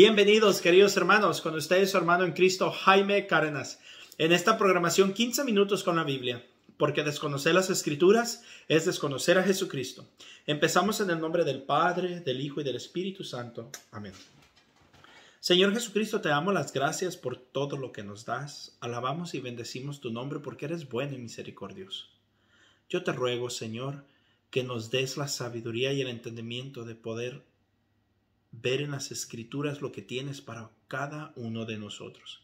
Bienvenidos, queridos hermanos, con ustedes su hermano en Cristo, Jaime Cárdenas. En esta programación, 15 minutos con la Biblia, porque desconocer las Escrituras es desconocer a Jesucristo. Empezamos en el nombre del Padre, del Hijo y del Espíritu Santo. Amén. Señor Jesucristo, te damos las gracias por todo lo que nos das. Alabamos y bendecimos tu nombre porque eres bueno y misericordioso. Yo te ruego, Señor, que nos des la sabiduría y el entendimiento de poder ver en las escrituras lo que tienes para cada uno de nosotros.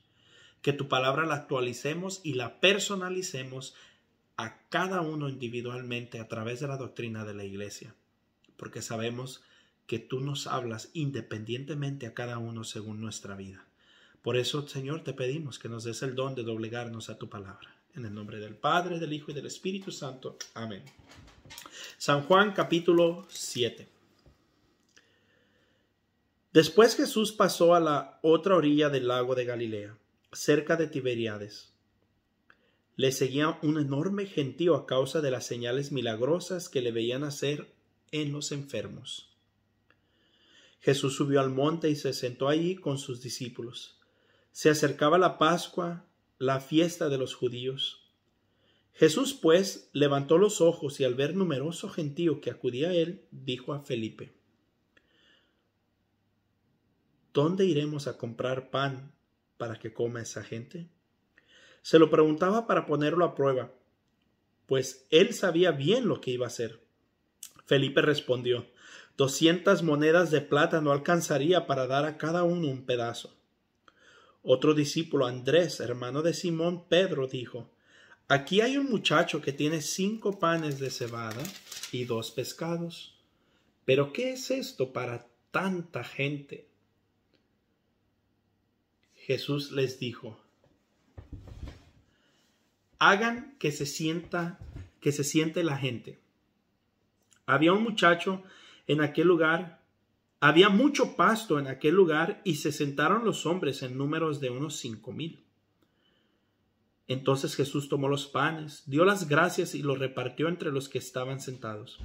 Que tu palabra la actualicemos y la personalicemos a cada uno individualmente a través de la doctrina de la iglesia, porque sabemos que tú nos hablas independientemente a cada uno según nuestra vida. Por eso, Señor, te pedimos que nos des el don de doblegarnos a tu palabra. En el nombre del Padre, del Hijo y del Espíritu Santo. Amén. San Juan capítulo 7. Después Jesús pasó a la otra orilla del lago de Galilea, cerca de Tiberiades. Le seguía un enorme gentío a causa de las señales milagrosas que le veían hacer en los enfermos. Jesús subió al monte y se sentó allí con sus discípulos. Se acercaba la Pascua, la fiesta de los judíos. Jesús, pues, levantó los ojos y al ver numeroso gentío que acudía a él, dijo a Felipe, ¿dónde iremos a comprar pan para que coma esa gente? Se lo preguntaba para ponerlo a prueba, pues él sabía bien lo que iba a hacer. Felipe respondió, doscientas monedas de plata no alcanzaría para dar a cada uno un pedazo. Otro discípulo, Andrés, hermano de Simón, Pedro, dijo, Aquí hay un muchacho que tiene cinco panes de cebada y dos pescados. Pero ¿qué es esto para tanta gente? Jesús les dijo, hagan que se sienta, que se siente la gente. Había un muchacho en aquel lugar, había mucho pasto en aquel lugar y se sentaron los hombres en números de unos cinco mil. Entonces Jesús tomó los panes, dio las gracias y los repartió entre los que estaban sentados.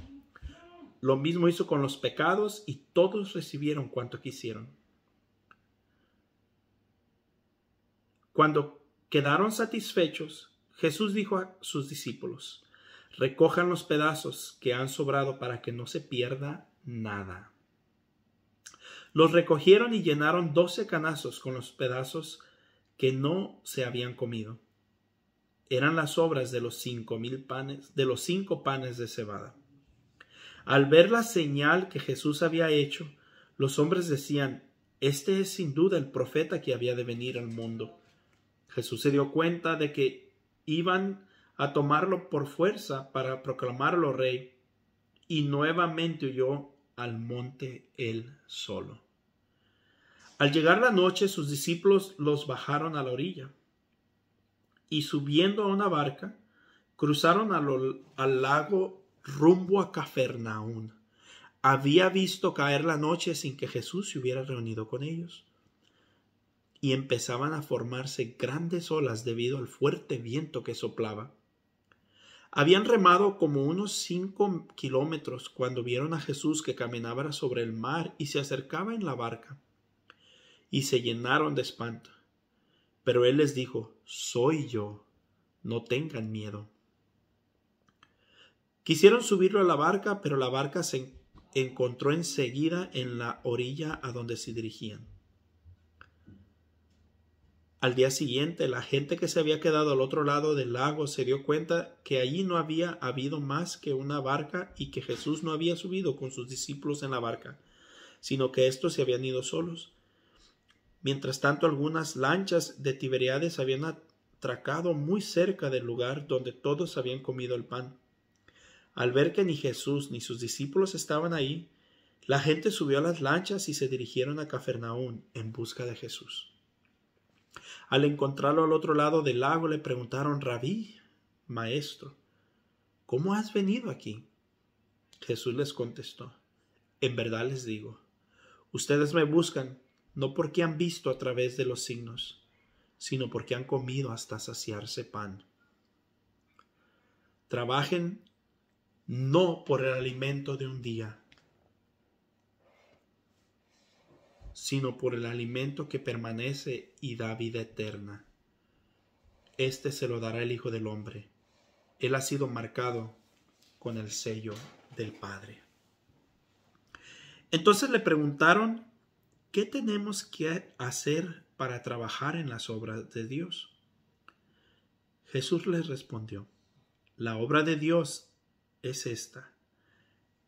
Lo mismo hizo con los pecados y todos recibieron cuanto quisieron. Cuando quedaron satisfechos, Jesús dijo a sus discípulos, recojan los pedazos que han sobrado para que no se pierda nada. Los recogieron y llenaron doce canazos con los pedazos que no se habían comido. Eran las obras de los cinco mil panes, de los cinco panes de cebada. Al ver la señal que Jesús había hecho, los hombres decían, Este es sin duda el profeta que había de venir al mundo. Jesús se dio cuenta de que iban a tomarlo por fuerza para proclamarlo rey y nuevamente huyó al monte él solo. Al llegar la noche sus discípulos los bajaron a la orilla y subiendo a una barca cruzaron al lago rumbo a Cafarnaún. Había visto caer la noche sin que Jesús se hubiera reunido con ellos y empezaban a formarse grandes olas debido al fuerte viento que soplaba. Habían remado como unos cinco kilómetros cuando vieron a Jesús que caminaba sobre el mar y se acercaba en la barca, y se llenaron de espanto. Pero él les dijo, Soy yo, no tengan miedo. Quisieron subirlo a la barca, pero la barca se encontró enseguida en la orilla a donde se dirigían. Al día siguiente, la gente que se había quedado al otro lado del lago se dio cuenta que allí no había habido más que una barca y que Jesús no había subido con sus discípulos en la barca, sino que estos se habían ido solos. Mientras tanto, algunas lanchas de Tiberiades habían atracado muy cerca del lugar donde todos habían comido el pan. Al ver que ni Jesús ni sus discípulos estaban ahí, la gente subió a las lanchas y se dirigieron a Cafarnaún en busca de Jesús. Al encontrarlo al otro lado del lago le preguntaron, rabí, maestro, ¿cómo has venido aquí? Jesús les contestó, en verdad les digo, ustedes me buscan no porque han visto a través de los signos, sino porque han comido hasta saciarse pan. Trabajen no por el alimento de un día, sino por el alimento que permanece y da vida eterna. Este se lo dará el Hijo del Hombre. Él ha sido marcado con el sello del Padre. Entonces le preguntaron, ¿qué tenemos que hacer para trabajar en las obras de Dios? Jesús les respondió, la obra de Dios es esta,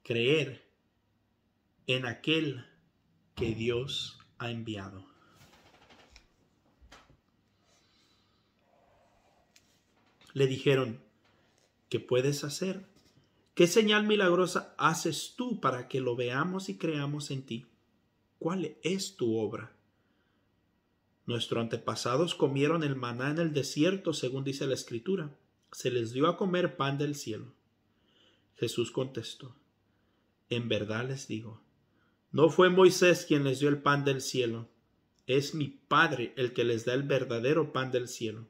creer en aquel que Dios ha enviado. Le dijeron, ¿qué puedes hacer? ¿Qué señal milagrosa haces tú para que lo veamos y creamos en ti? ¿Cuál es tu obra? Nuestros antepasados comieron el maná en el desierto, según dice la Escritura. Se les dio a comer pan del cielo. Jesús contestó, En verdad les digo, no fue Moisés quien les dio el pan del cielo, es mi Padre el que les da el verdadero pan del cielo.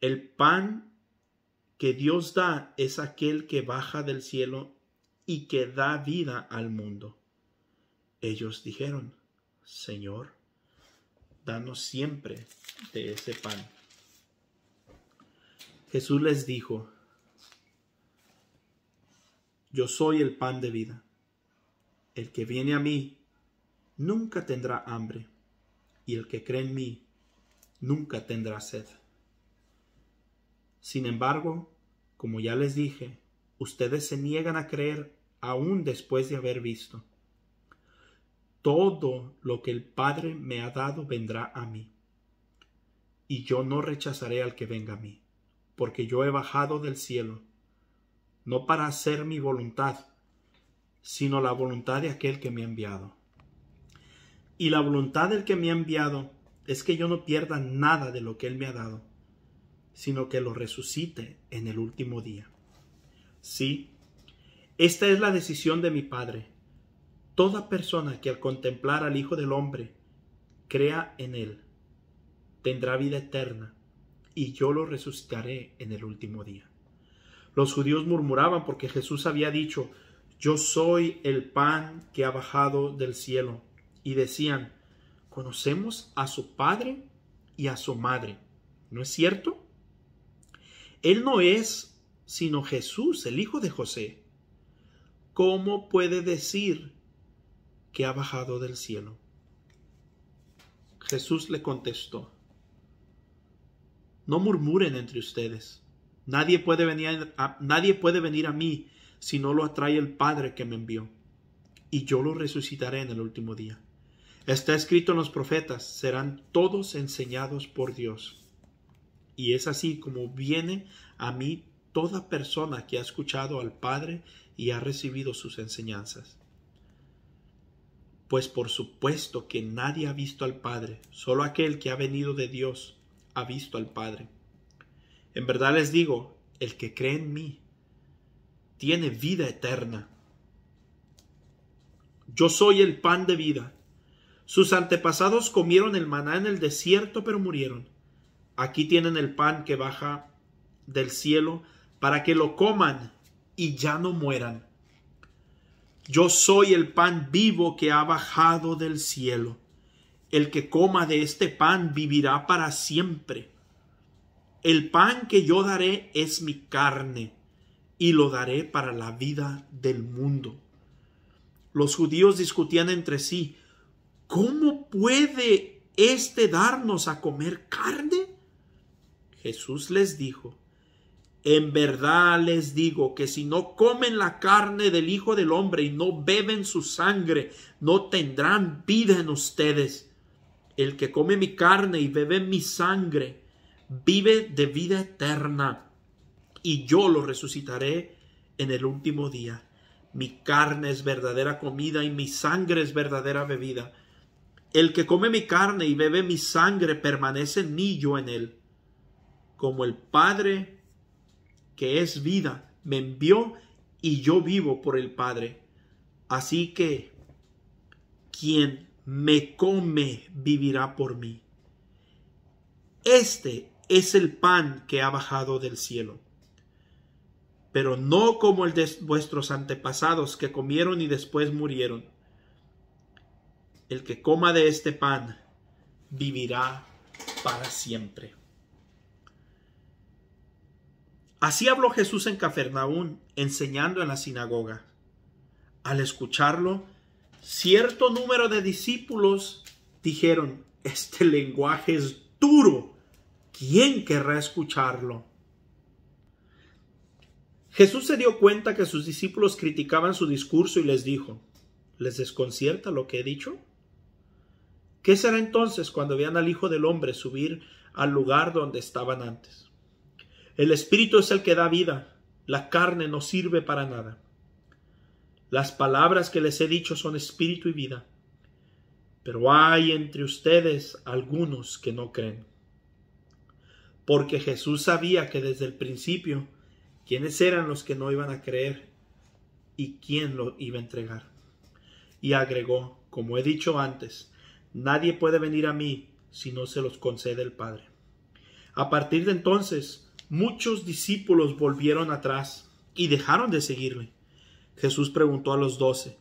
El pan que Dios da es aquel que baja del cielo y que da vida al mundo. Ellos dijeron, Señor, danos siempre de ese pan. Jesús les dijo, yo soy el pan de vida. El que viene a mí nunca tendrá hambre, y el que cree en mí nunca tendrá sed. Sin embargo, como ya les dije, ustedes se niegan a creer aún después de haber visto. Todo lo que el Padre me ha dado vendrá a mí, y yo no rechazaré al que venga a mí, porque yo he bajado del cielo, no para hacer mi voluntad, sino la voluntad de aquel que me ha enviado. Y la voluntad del que me ha enviado es que yo no pierda nada de lo que Él me ha dado, sino que lo resucite en el último día. Sí, esta es la decisión de mi Padre. Toda persona que al contemplar al Hijo del Hombre crea en Él, tendrá vida eterna, y yo lo resucitaré en el último día. Los judíos murmuraban porque Jesús había dicho, yo soy el pan que ha bajado del cielo. Y decían, conocemos a su padre y a su madre. ¿No es cierto? Él no es sino Jesús, el hijo de José. ¿Cómo puede decir que ha bajado del cielo? Jesús le contestó, no murmuren entre ustedes. Nadie puede venir a, nadie puede venir a mí si no lo atrae el Padre que me envió. Y yo lo resucitaré en el último día. Está escrito en los profetas, serán todos enseñados por Dios. Y es así como viene a mí toda persona que ha escuchado al Padre y ha recibido sus enseñanzas. Pues por supuesto que nadie ha visto al Padre, solo aquel que ha venido de Dios ha visto al Padre. En verdad les digo, el que cree en mí, tiene vida eterna. Yo soy el pan de vida. Sus antepasados comieron el maná en el desierto, pero murieron. Aquí tienen el pan que baja del cielo para que lo coman y ya no mueran. Yo soy el pan vivo que ha bajado del cielo. El que coma de este pan vivirá para siempre. El pan que yo daré es mi carne y lo daré para la vida del mundo. Los judíos discutían entre sí, ¿cómo puede éste darnos a comer carne? Jesús les dijo, en verdad les digo que si no comen la carne del Hijo del Hombre y no beben su sangre, no tendrán vida en ustedes. El que come mi carne y bebe mi sangre, vive de vida eterna y yo lo resucitaré en el último día. Mi carne es verdadera comida y mi sangre es verdadera bebida. El que come mi carne y bebe mi sangre permanece en mí, yo en él. Como el Padre, que es vida, me envió y yo vivo por el Padre. Así que quien me come vivirá por mí. Este es el pan que ha bajado del cielo pero no como el de vuestros antepasados que comieron y después murieron. El que coma de este pan vivirá para siempre. Así habló Jesús en Cafarnaún, enseñando en la sinagoga. Al escucharlo, cierto número de discípulos dijeron, este lenguaje es duro, ¿quién querrá escucharlo? Jesús se dio cuenta que sus discípulos criticaban su discurso y les dijo, ¿les desconcierta lo que he dicho? ¿Qué será entonces cuando vean al Hijo del Hombre subir al lugar donde estaban antes? El Espíritu es el que da vida, la carne no sirve para nada. Las palabras que les he dicho son espíritu y vida, pero hay entre ustedes algunos que no creen. Porque Jesús sabía que desde el principio quiénes eran los que no iban a creer y quién lo iba a entregar. Y agregó, como he dicho antes, nadie puede venir a mí si no se los concede el Padre. A partir de entonces, muchos discípulos volvieron atrás y dejaron de seguirle. Jesús preguntó a los doce,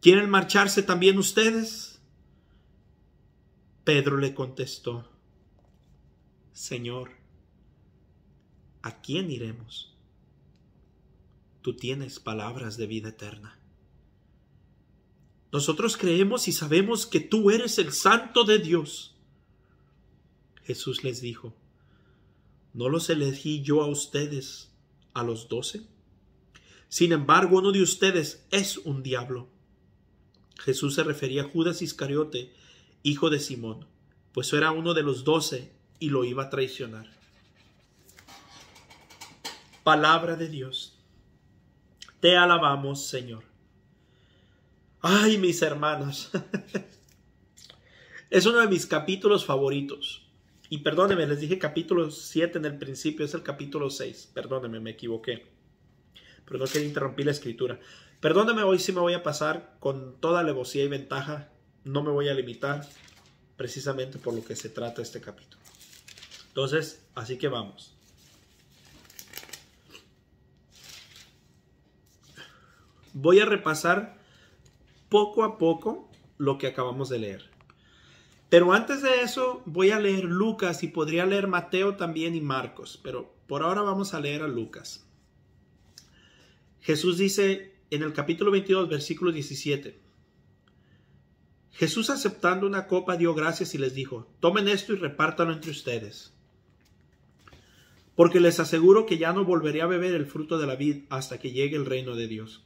¿quieren marcharse también ustedes? Pedro le contestó, Señor, ¿a quién iremos? tú tienes palabras de vida eterna. Nosotros creemos y sabemos que tú eres el santo de Dios. Jesús les dijo, ¿no los elegí yo a ustedes, a los doce? Sin embargo, uno de ustedes es un diablo. Jesús se refería a Judas Iscariote, hijo de Simón, pues era uno de los doce y lo iba a traicionar. Palabra de Dios, te alabamos, Señor. Ay, mis hermanos. es uno de mis capítulos favoritos. Y perdónenme, les dije capítulo 7 en el principio, es el capítulo 6. Perdóneme, me equivoqué. Pero no quería interrumpir la escritura. Perdóneme, hoy sí me voy a pasar con toda alevosía y ventaja. No me voy a limitar precisamente por lo que se trata este capítulo. Entonces, así que vamos. Voy a repasar poco a poco lo que acabamos de leer. Pero antes de eso voy a leer Lucas y podría leer Mateo también y Marcos, pero por ahora vamos a leer a Lucas. Jesús dice en el capítulo 22, versículo 17. Jesús aceptando una copa dio gracias y les dijo, tomen esto y repártalo entre ustedes. Porque les aseguro que ya no volveré a beber el fruto de la vid hasta que llegue el reino de Dios.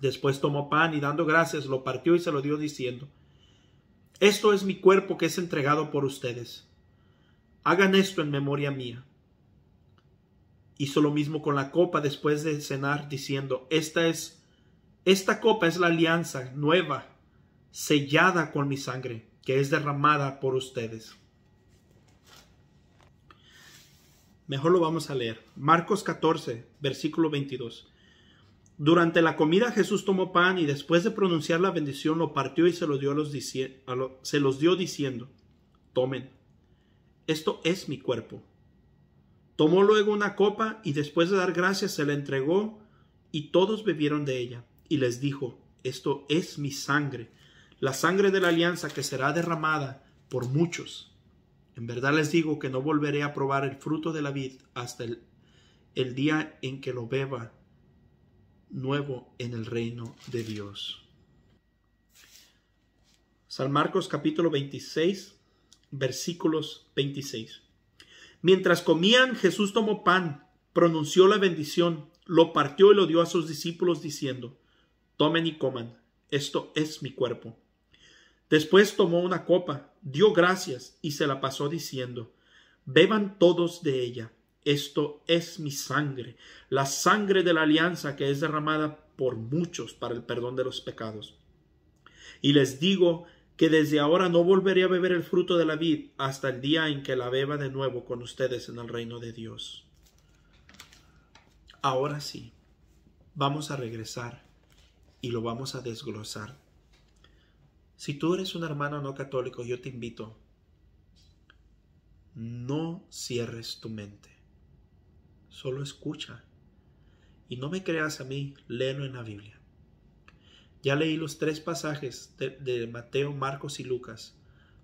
Después tomó pan y dando gracias lo partió y se lo dio diciendo, Esto es mi cuerpo que es entregado por ustedes. Hagan esto en memoria mía. Hizo lo mismo con la copa después de cenar diciendo, Esta es esta copa es la alianza nueva, sellada con mi sangre, que es derramada por ustedes. Mejor lo vamos a leer. Marcos 14, versículo 22. Durante la comida Jesús tomó pan y después de pronunciar la bendición lo partió y se los dio, se los dio diciendo, tomen, esto es mi cuerpo. Tomó luego una copa y después de dar gracias se la entregó y todos bebieron de ella y les dijo, esto es mi sangre, la sangre de la alianza que será derramada por muchos. En verdad les digo que no volveré a probar el fruto de la vid hasta el, el día en que lo beba nuevo en el reino de Dios. San Marcos capítulo 26, versículos 26. Mientras comían, Jesús tomó pan, pronunció la bendición, lo partió y lo dio a sus discípulos diciendo, tomen y coman, esto es mi cuerpo. Después tomó una copa, dio gracias y se la pasó diciendo, beban todos de ella esto es mi sangre, la sangre de la alianza que es derramada por muchos para el perdón de los pecados. Y les digo que desde ahora no volveré a beber el fruto de la vid hasta el día en que la beba de nuevo con ustedes en el reino de Dios. Ahora sí, vamos a regresar y lo vamos a desglosar. Si tú eres un hermano no católico, yo te invito, no cierres tu mente solo escucha. Y no me creas a mí, léelo en la Biblia. Ya leí los tres pasajes de, Mateo, Marcos y Lucas,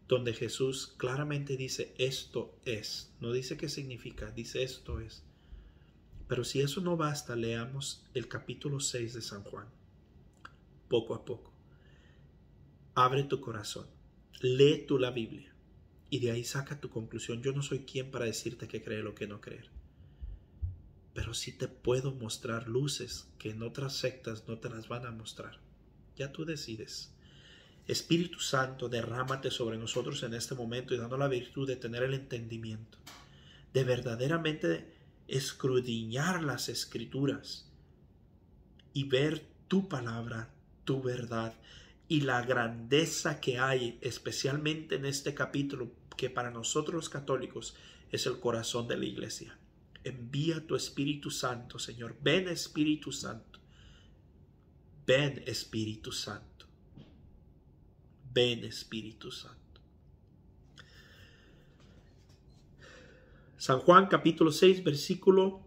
donde Jesús claramente dice esto es. No dice qué significa, dice esto es. Pero si eso no basta, leamos el capítulo 6 de San Juan, poco a poco. Abre tu corazón, lee tú la Biblia y de ahí saca tu conclusión. Yo no soy quien para decirte que creer o que no creer pero sí te puedo mostrar luces que en otras sectas no te las van a mostrar. Ya tú decides. Espíritu Santo, derrámate sobre nosotros en este momento y dando la virtud de tener el entendimiento, de verdaderamente escrudiñar las escrituras y ver tu palabra, tu verdad y la grandeza que hay, especialmente en este capítulo que para nosotros los católicos es el corazón de la iglesia. Envía tu Espíritu Santo, Señor. Ven Espíritu Santo. Ven Espíritu Santo. Ven Espíritu Santo. San Juan capítulo 6 versículo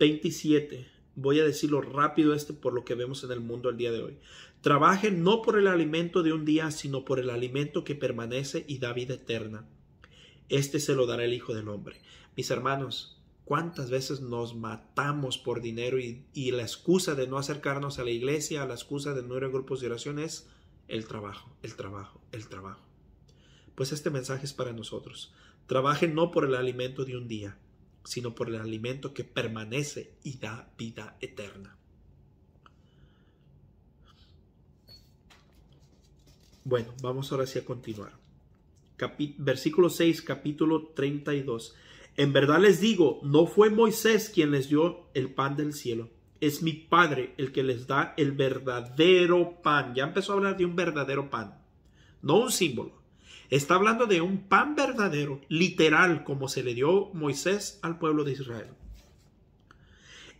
27. Voy a decirlo rápido este por lo que vemos en el mundo el día de hoy. Trabajen no por el alimento de un día, sino por el alimento que permanece y da vida eterna este se lo dará el Hijo del Hombre. Mis hermanos, ¿cuántas veces nos matamos por dinero y, la excusa de no acercarnos a la iglesia, la excusa de no ir a grupos de oración es el trabajo, el trabajo, el trabajo? Pues este mensaje es para nosotros. Trabajen no por el alimento de un día, sino por el alimento que permanece y da vida eterna. Bueno, vamos ahora sí a continuar versículo 6, capítulo 32. En verdad les digo, no fue Moisés quien les dio el pan del cielo. Es mi Padre el que les da el verdadero pan. Ya empezó a hablar de un verdadero pan, no un símbolo. Está hablando de un pan verdadero, literal, como se le dio Moisés al pueblo de Israel.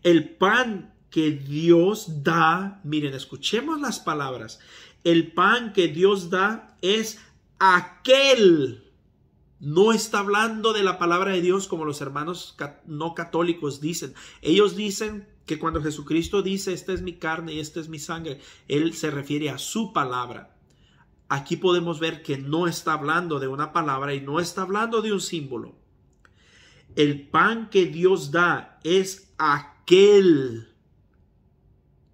El pan que Dios da, miren, escuchemos las palabras. El pan que Dios da es aquel. No está hablando de la palabra de Dios como los hermanos no católicos dicen. Ellos dicen que cuando Jesucristo dice, esta es mi carne y esta es mi sangre, Él se refiere a su palabra. Aquí podemos ver que no está hablando de una palabra y no está hablando de un símbolo. El pan que Dios da es aquel.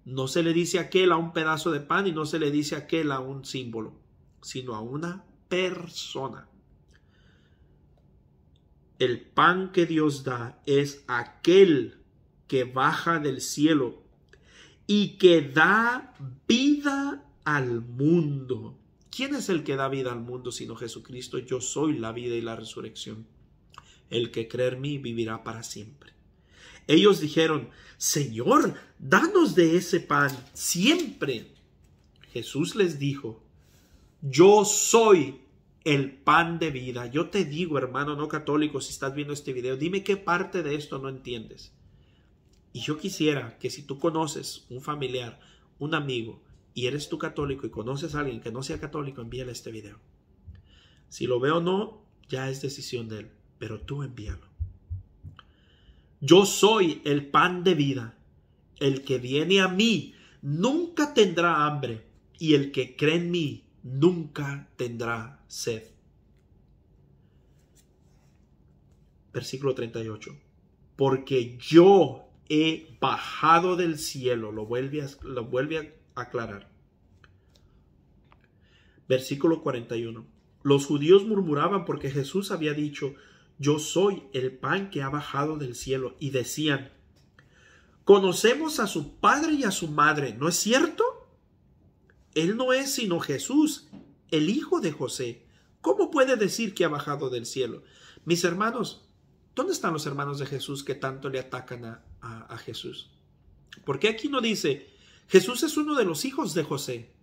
No se le dice aquel a un pedazo de pan y no se le dice aquel a un símbolo, sino a una persona. El pan que Dios da es aquel que baja del cielo y que da vida al mundo. ¿Quién es el que da vida al mundo sino Jesucristo? Yo soy la vida y la resurrección. El que cree en mí vivirá para siempre. Ellos dijeron, Señor, danos de ese pan siempre. Jesús les dijo, yo soy el pan de vida. Yo te digo, hermano no católico, si estás viendo este video, dime qué parte de esto no entiendes. Y yo quisiera que si tú conoces un familiar, un amigo, y eres tú católico y conoces a alguien que no sea católico, envíale este video. Si lo veo o no, ya es decisión de él, pero tú envíalo. Yo soy el pan de vida. El que viene a mí nunca tendrá hambre, y el que cree en mí nunca tendrá sed. Versículo 38. Porque yo he bajado del cielo, lo vuelve a, lo vuelve a aclarar. Versículo 41. Los judíos murmuraban porque Jesús había dicho, yo soy el pan que ha bajado del cielo. Y decían, conocemos a su padre y a su madre, ¿no es cierto? Él no es sino Jesús, el hijo de José. ¿Cómo puede decir que ha bajado del cielo? Mis hermanos, ¿dónde están los hermanos de Jesús que tanto le atacan a, Jesús? ¿Por qué aquí no dice, Jesús es uno de los hijos de José.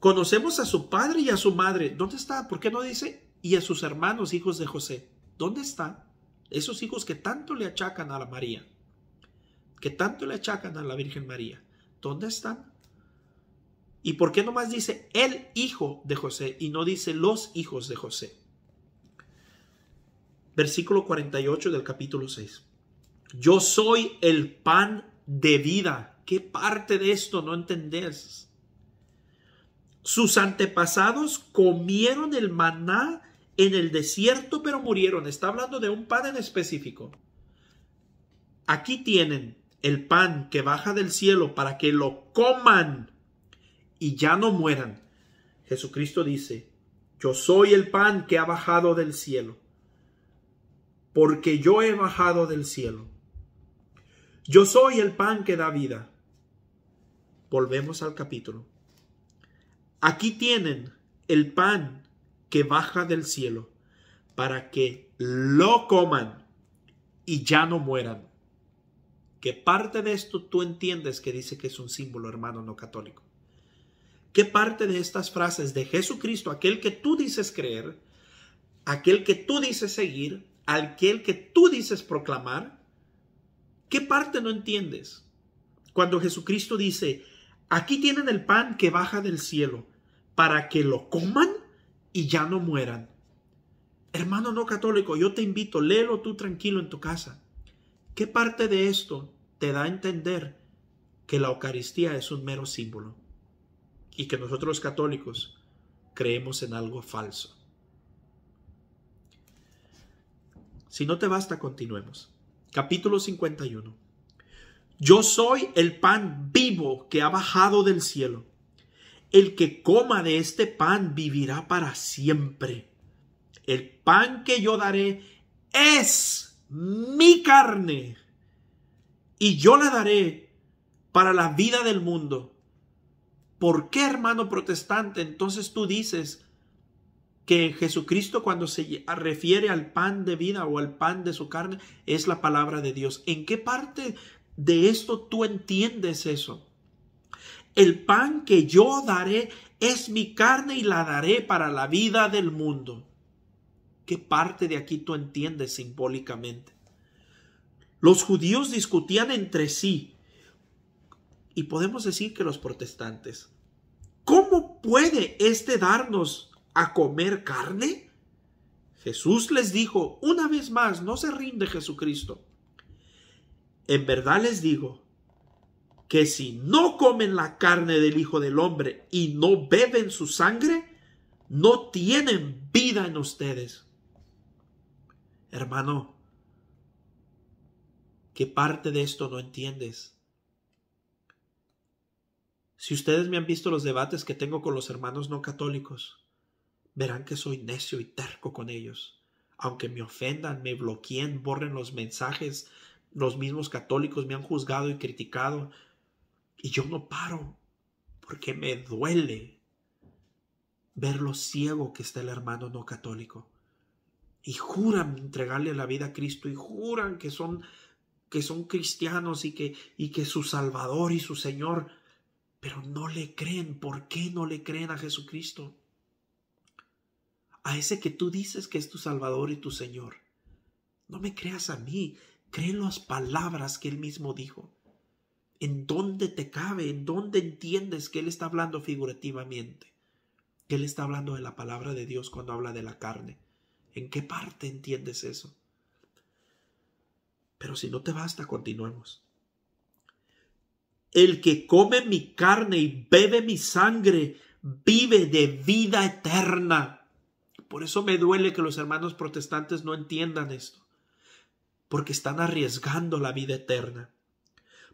Conocemos a su padre y a su madre. ¿Dónde está? ¿Por qué no dice? Y a sus hermanos, hijos de José. ¿Dónde están esos hijos que tanto le achacan a la María? que tanto le achacan a la Virgen María. ¿Dónde están? ¿Y por qué nomás dice el hijo de José y no dice los hijos de José? Versículo 48 del capítulo 6. Yo soy el pan de vida. ¿Qué parte de esto no entendés? Sus antepasados comieron el maná en el desierto, pero murieron. Está hablando de un pan en específico. Aquí tienen el pan que baja del cielo para que lo coman y ya no mueran. Jesucristo dice, yo soy el pan que ha bajado del cielo, porque yo he bajado del cielo. Yo soy el pan que da vida. Volvemos al capítulo. Aquí tienen el pan que baja del cielo para que lo coman y ya no mueran. ¿Qué parte de esto tú entiendes que dice que es un símbolo hermano no católico. ¿Qué parte de estas frases de Jesucristo, aquel que tú dices creer, aquel que tú dices seguir, aquel que tú dices proclamar, qué parte no entiendes? Cuando Jesucristo dice, aquí tienen el pan que baja del cielo, para que lo coman y ya no mueran. Hermano no católico, yo te invito, léelo tú tranquilo en tu casa. ¿Qué parte de esto te da a entender que la Eucaristía es un mero símbolo y que nosotros católicos creemos en algo falso. Si no te basta, continuemos. Capítulo 51. Yo soy el pan vivo que ha bajado del cielo. El que coma de este pan vivirá para siempre. El pan que yo daré es mi carne y yo la daré para la vida del mundo. ¿Por qué, hermano protestante, entonces tú dices que Jesucristo cuando se refiere al pan de vida o al pan de su carne es la palabra de Dios? ¿En qué parte de esto tú entiendes eso? El pan que yo daré es mi carne y la daré para la vida del mundo. ¿Qué parte de aquí tú entiendes simbólicamente? Los judíos discutían entre sí y podemos decir que los protestantes. ¿Cómo puede éste darnos a comer carne? Jesús les dijo, una vez más, no se rinde Jesucristo. En verdad les digo que si no comen la carne del Hijo del Hombre y no beben su sangre, no tienen vida en ustedes. Hermano, ¿Qué parte de esto no entiendes? Si ustedes me han visto los debates que tengo con los hermanos no católicos, verán que soy necio y terco con ellos. Aunque me ofendan, me bloqueen, borren los mensajes, los mismos católicos me han juzgado y criticado, y yo no paro, porque me duele ver lo ciego que está el hermano no católico. Y juran entregarle la vida a Cristo y juran que son que son cristianos y que, y que su Salvador y su Señor, pero no le creen. ¿Por qué no le creen a Jesucristo? A ese que tú dices que es tu Salvador y tu Señor. No me creas a mí, creen las palabras que él mismo dijo. ¿En dónde te cabe? ¿En dónde entiendes que él está hablando figurativamente? Que él está hablando de la palabra de Dios cuando habla de la carne. ¿En qué parte entiendes eso? Pero si no te basta, continuemos. El que come mi carne y bebe mi sangre vive de vida eterna. Por eso me duele que los hermanos protestantes no entiendan esto. Porque están arriesgando la vida eterna.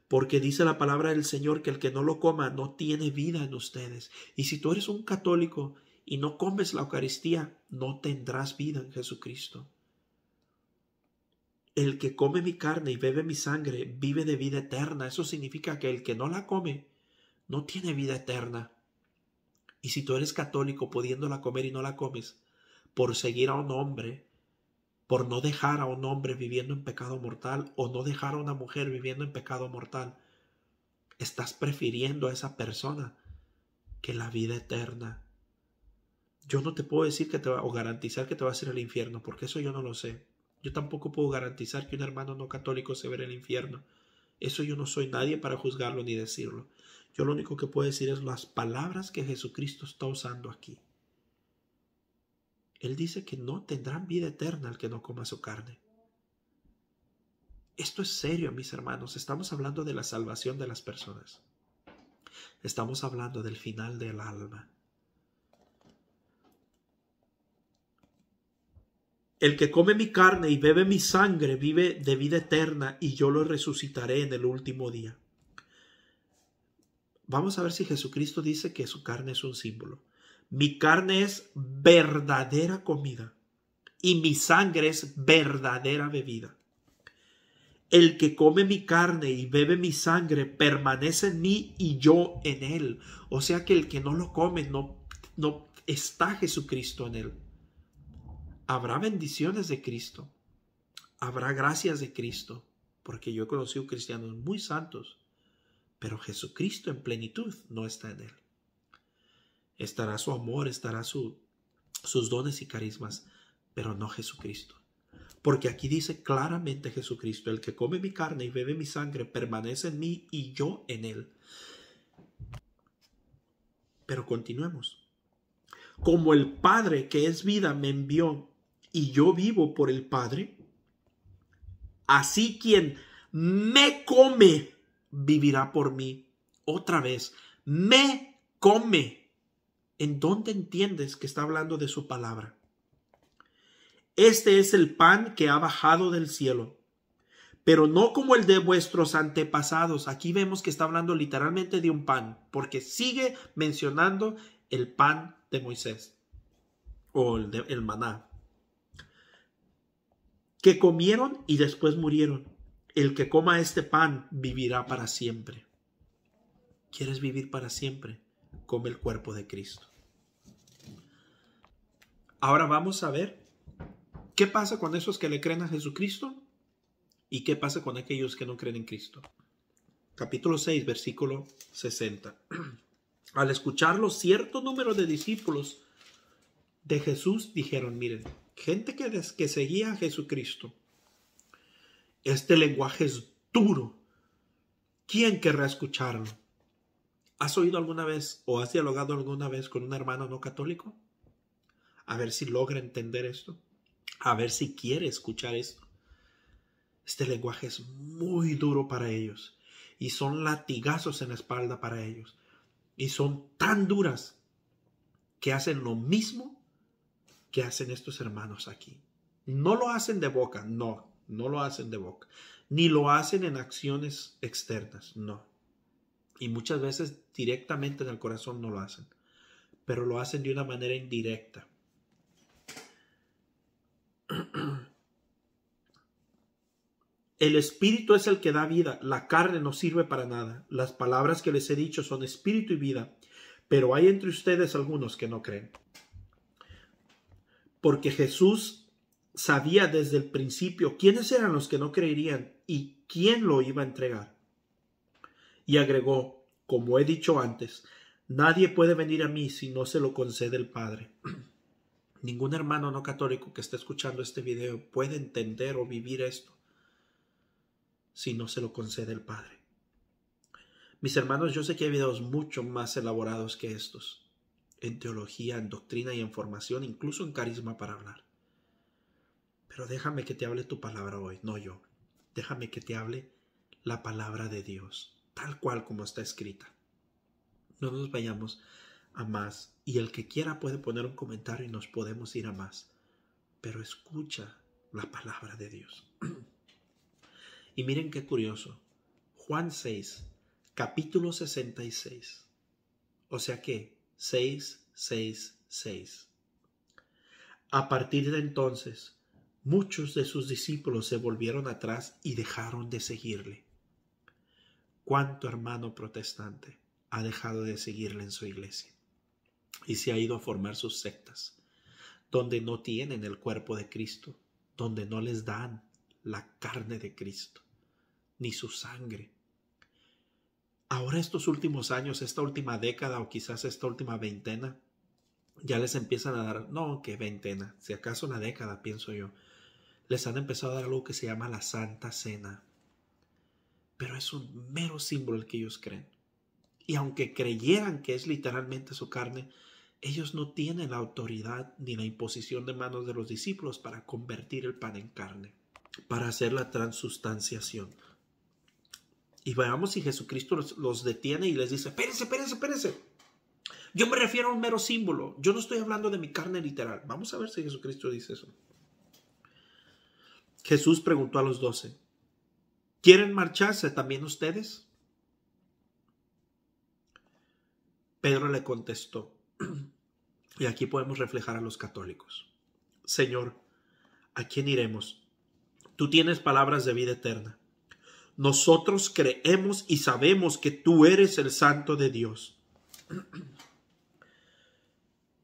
Porque dice la palabra del Señor que el que no lo coma no tiene vida en ustedes. Y si tú eres un católico y no comes la Eucaristía, no tendrás vida en Jesucristo el que come mi carne y bebe mi sangre vive de vida eterna. Eso significa que el que no la come no tiene vida eterna. Y si tú eres católico pudiéndola comer y no la comes, por seguir a un hombre, por no dejar a un hombre viviendo en pecado mortal o no dejar a una mujer viviendo en pecado mortal, estás prefiriendo a esa persona que la vida eterna. Yo no te puedo decir que te va o garantizar que te va a ser el infierno, porque eso yo no lo sé. Yo tampoco puedo garantizar que un hermano no católico se verá en el infierno. Eso yo no soy nadie para juzgarlo ni decirlo. Yo lo único que puedo decir es las palabras que Jesucristo está usando aquí. Él dice que no tendrán vida eterna el que no coma su carne. Esto es serio, mis hermanos. Estamos hablando de la salvación de las personas. Estamos hablando del final del alma. El que come mi carne y bebe mi sangre vive de vida eterna y yo lo resucitaré en el último día. Vamos a ver si Jesucristo dice que su carne es un símbolo. Mi carne es verdadera comida y mi sangre es verdadera bebida. El que come mi carne y bebe mi sangre permanece en mí y yo en él. O sea que el que no lo come no, no está Jesucristo en él habrá bendiciones de Cristo, habrá gracias de Cristo, porque yo he conocido cristianos muy santos, pero Jesucristo en plenitud no está en él. Estará su amor, estará su, sus dones y carismas, pero no Jesucristo. Porque aquí dice claramente Jesucristo, el que come mi carne y bebe mi sangre permanece en mí y yo en él. Pero continuemos. Como el Padre que es vida me envió y yo vivo por el Padre, así quien me come vivirá por mí. Otra vez, me come. ¿En dónde entiendes que está hablando de su palabra? Este es el pan que ha bajado del cielo, pero no como el de vuestros antepasados. Aquí vemos que está hablando literalmente de un pan, porque sigue mencionando el pan de Moisés o el, maná que comieron y después murieron. El que coma este pan vivirá para siempre. ¿Quieres vivir para siempre? Come el cuerpo de Cristo. Ahora vamos a ver qué pasa con esos que le creen a Jesucristo y qué pasa con aquellos que no creen en Cristo. Capítulo 6, versículo 60. Al escucharlo, cierto número de discípulos de Jesús dijeron, miren, gente que, que seguía a Jesucristo. Este lenguaje es duro. ¿Quién querrá escucharlo? ¿Has oído alguna vez o has dialogado alguna vez con un hermano no católico? A ver si logra entender esto. A ver si quiere escuchar esto. Este lenguaje es muy duro para ellos. Y son latigazos en la espalda para ellos. Y son tan duras que hacen lo mismo ¿Qué hacen estos hermanos aquí. No lo hacen de boca, no, no lo hacen de boca, ni lo hacen en acciones externas, no. Y muchas veces directamente en el corazón no lo hacen, pero lo hacen de una manera indirecta. El espíritu es el que da vida, la carne no sirve para nada. Las palabras que les he dicho son espíritu y vida, pero hay entre ustedes algunos que no creen porque Jesús sabía desde el principio quiénes eran los que no creerían y quién lo iba a entregar. Y agregó, como he dicho antes, nadie puede venir a mí si no se lo concede el Padre. Ningún hermano no católico que esté escuchando este video puede entender o vivir esto si no se lo concede el Padre. Mis hermanos, yo sé que hay videos mucho más elaborados que estos en teología, en doctrina y en formación, incluso en carisma para hablar. Pero déjame que te hable tu palabra hoy, no yo. Déjame que te hable la palabra de Dios, tal cual como está escrita. No nos vayamos a más y el que quiera puede poner un comentario y nos podemos ir a más. Pero escucha la palabra de Dios. y miren qué curioso. Juan 6, capítulo 66. O sea que 6:6:6. A partir de entonces, muchos de sus discípulos se volvieron atrás y dejaron de seguirle. ¿Cuánto hermano protestante ha dejado de seguirle en su iglesia? Y se ha ido a formar sus sectas, donde no tienen el cuerpo de Cristo, donde no les dan la carne de Cristo, ni su sangre, ahora estos últimos años, esta última década o quizás esta última veintena, ya les empiezan a dar, no, que veintena, si acaso una década, pienso yo, les han empezado a dar algo que se llama la Santa Cena. Pero es un mero símbolo el que ellos creen. Y aunque creyeran que es literalmente su carne, ellos no tienen la autoridad ni la imposición de manos de los discípulos para convertir el pan en carne, para hacer la transustanciación. Y veamos si Jesucristo los detiene y les dice, espérense, espérense, espérense. Yo me refiero a un mero símbolo. Yo no estoy hablando de mi carne literal. Vamos a ver si Jesucristo dice eso. Jesús preguntó a los doce, ¿quieren marcharse también ustedes? Pedro le contestó, y aquí podemos reflejar a los católicos, Señor, ¿a quién iremos? Tú tienes palabras de vida eterna nosotros creemos y sabemos que tú eres el santo de Dios.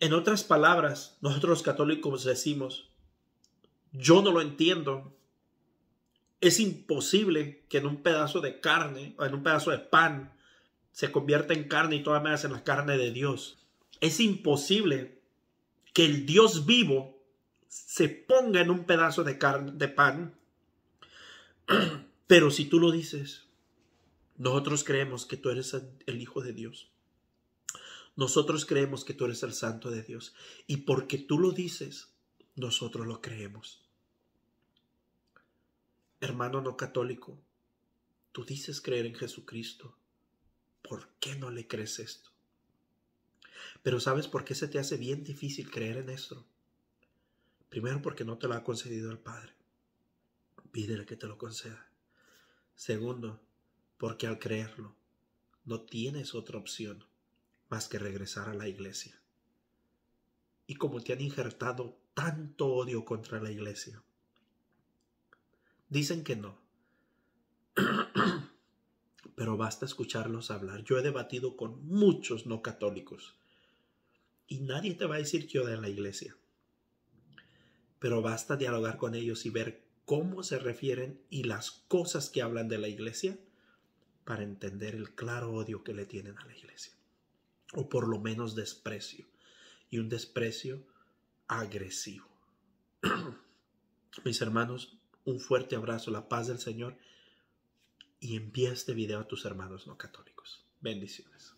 En otras palabras, nosotros católicos decimos, yo no lo entiendo. Es imposible que en un pedazo de carne o en un pedazo de pan se convierta en carne y todavía vez en la carne de Dios. Es imposible que el Dios vivo se ponga en un pedazo de carne de pan Pero si tú lo dices, nosotros creemos que tú eres el Hijo de Dios. Nosotros creemos que tú eres el Santo de Dios. Y porque tú lo dices, nosotros lo creemos. Hermano no católico, tú dices creer en Jesucristo. ¿Por qué no le crees esto? Pero ¿sabes por qué se te hace bien difícil creer en esto? Primero porque no te lo ha concedido el Padre. Pídele que te lo conceda. Segundo, porque al creerlo, no tienes otra opción más que regresar a la iglesia. Y como te han injertado tanto odio contra la iglesia, dicen que no. Pero basta escucharlos hablar. Yo he debatido con muchos no católicos. Y nadie te va a decir que odia la iglesia. Pero basta dialogar con ellos y ver cómo se refieren y las cosas que hablan de la iglesia para entender el claro odio que le tienen a la iglesia, o por lo menos desprecio, y un desprecio agresivo. Mis hermanos, un fuerte abrazo, la paz del Señor, y envía este video a tus hermanos no católicos. Bendiciones.